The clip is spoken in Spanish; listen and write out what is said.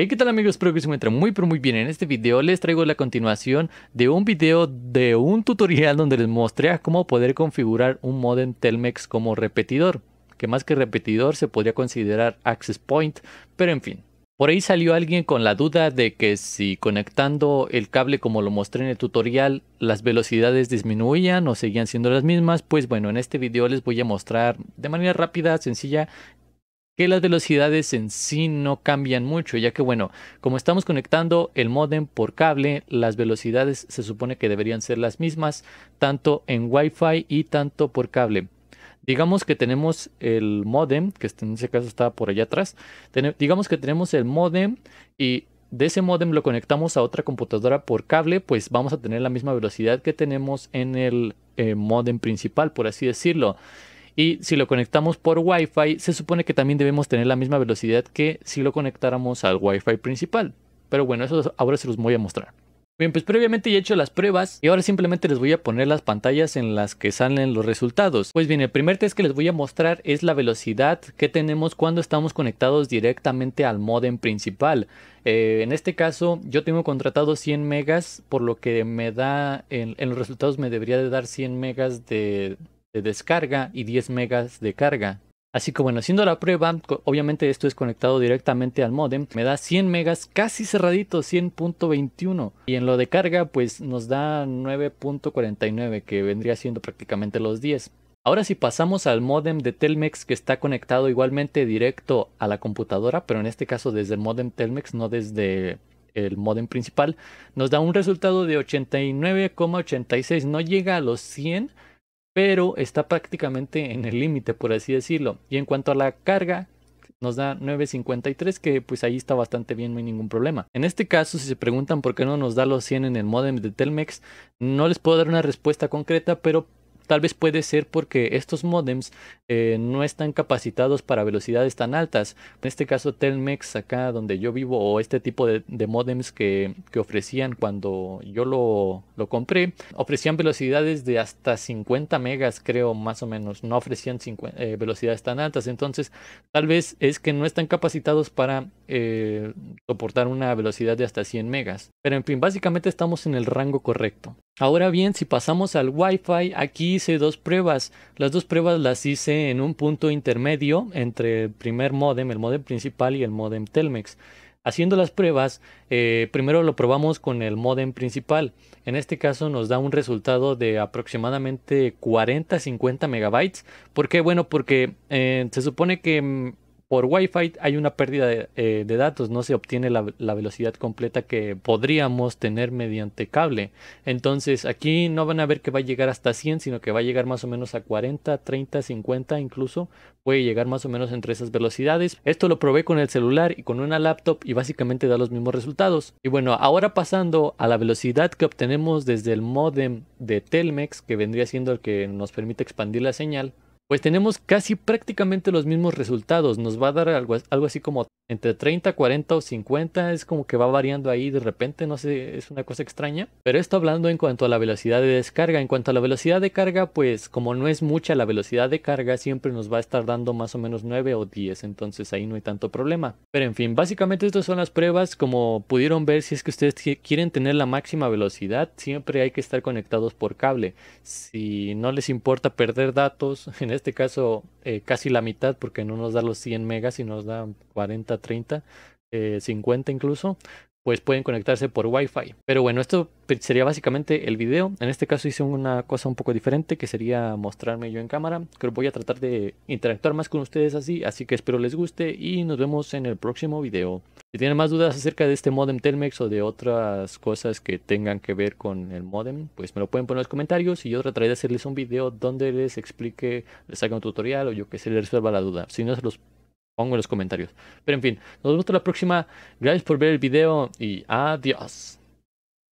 Hey, ¿qué tal amigos? Espero que se encuentren muy pero muy bien. En este video les traigo la continuación de un video de un tutorial donde les mostré cómo poder configurar un modem Telmex como repetidor, que más que repetidor se podría considerar access point, pero en fin. Por ahí salió alguien con la duda de que si conectando el cable como lo mostré en el tutorial las velocidades disminuían o seguían siendo las mismas, pues bueno, en este video les voy a mostrar de manera rápida, sencilla, que las velocidades en sí no cambian mucho, ya que bueno, como estamos conectando el modem por cable, las velocidades se supone que deberían ser las mismas, tanto en Wi-Fi y tanto por cable. Digamos que tenemos el modem, que este, en ese caso está por allá atrás, digamos que tenemos el modem y de ese modem lo conectamos a otra computadora por cable, pues vamos a tener la misma velocidad que tenemos en el eh, modem principal, por así decirlo. Y si lo conectamos por Wi-Fi, se supone que también debemos tener la misma velocidad que si lo conectáramos al Wi-Fi principal. Pero bueno, eso ahora se los voy a mostrar. Bien, pues previamente ya he hecho las pruebas y ahora simplemente les voy a poner las pantallas en las que salen los resultados. Pues bien, el primer test que les voy a mostrar es la velocidad que tenemos cuando estamos conectados directamente al modem principal. Eh, en este caso yo tengo contratado 100 megas, por lo que me da, en los resultados me debería de dar 100 megas de, descarga y 10 megas de carga. Así que bueno, haciendo la prueba, obviamente esto es conectado directamente al modem, me da 100 megas casi cerradito, 100.21. Y en lo de carga, pues nos da 9.49, que vendría siendo prácticamente los 10. Ahora si pasamos al modem de Telmex que está conectado igualmente directo a la computadora, pero en este caso desde el modem Telmex, no desde el modem principal, nos da un resultado de 89,86, no llega a los 100, pero está prácticamente en el límite, por así decirlo. Y en cuanto a la carga, nos da 9.53 que pues ahí está bastante bien, no hay ningún problema. En este caso, si se preguntan por qué no nos da los 100 en el modem de Telmex, no les puedo dar una respuesta concreta, pero Tal vez puede ser porque estos modems eh, no están capacitados para velocidades tan altas. En este caso, Telmex, acá donde yo vivo, o este tipo de, modems que, ofrecían cuando yo lo, compré, ofrecían velocidades de hasta 50 megas, creo, más o menos. No ofrecían eh, velocidades tan altas. Entonces, tal vez es que no están capacitados para eh, soportar una velocidad de hasta 100 megas. Pero en fin, básicamente estamos en el rango correcto. Ahora bien, si pasamos al Wi-Fi, aquí hice dos pruebas. Las dos pruebas las hice en un punto intermedio entre el primer modem, el modem principal y el modem Telmex. Haciendo las pruebas, eh, primero lo probamos con el modem principal. En este caso nos da un resultado de aproximadamente 40-50 megabytes. ¿Por qué? Bueno, porque eh, se supone que mm, por Wi-Fi hay una pérdida eh, de, datos, no se obtiene la, la, velocidad completa que podríamos tener mediante cable. Entonces aquí no van a ver que va a llegar hasta 100, sino que va a llegar más o menos a 40, 30, 50 incluso. Puede llegar más o menos entre esas velocidades. Esto lo probé con el celular y con una laptop y básicamente da los mismos resultados. Y bueno, ahora pasando a la velocidad que obtenemos desde el modem de Telmex, que vendría siendo el que nos permite expandir la señal pues tenemos casi prácticamente los mismos resultados. Nos va a dar algo, algo así como entre 30, 40 o 50, es como que va variando ahí de repente, no sé, es una cosa extraña. Pero esto hablando en cuanto a la velocidad de descarga. En cuanto a la velocidad de carga, pues como no es mucha la velocidad de carga, siempre nos va a estar dando más o menos 9 o 10, entonces ahí no hay tanto problema. Pero en fin, básicamente estas son las pruebas, como pudieron ver, si es que ustedes quieren tener la máxima velocidad, siempre hay que estar conectados por cable. Si no les importa perder datos, en este caso eh, casi la mitad, porque no nos da los 100 megas y nos da 40, 30, 50 incluso, pues pueden conectarse por Wi-Fi. Pero bueno, esto pues, sería básicamente el video. En este caso hice una cosa un poco diferente que sería mostrarme yo en cámara. Creo que voy a tratar de interactuar más con ustedes así, así que espero les guste y nos vemos en el próximo video. Si tienen más dudas acerca de este modem Telmex o de otras cosas que tengan que ver con el modem, pues me lo pueden poner en los comentarios y yo trataré de hacerles un video donde les explique, les haga un tutorial o yo que se les resuelva la duda. Si no, se los pongo en los comentarios. Pero en fin, nos vemos la próxima. Gracias por ver el video y adiós.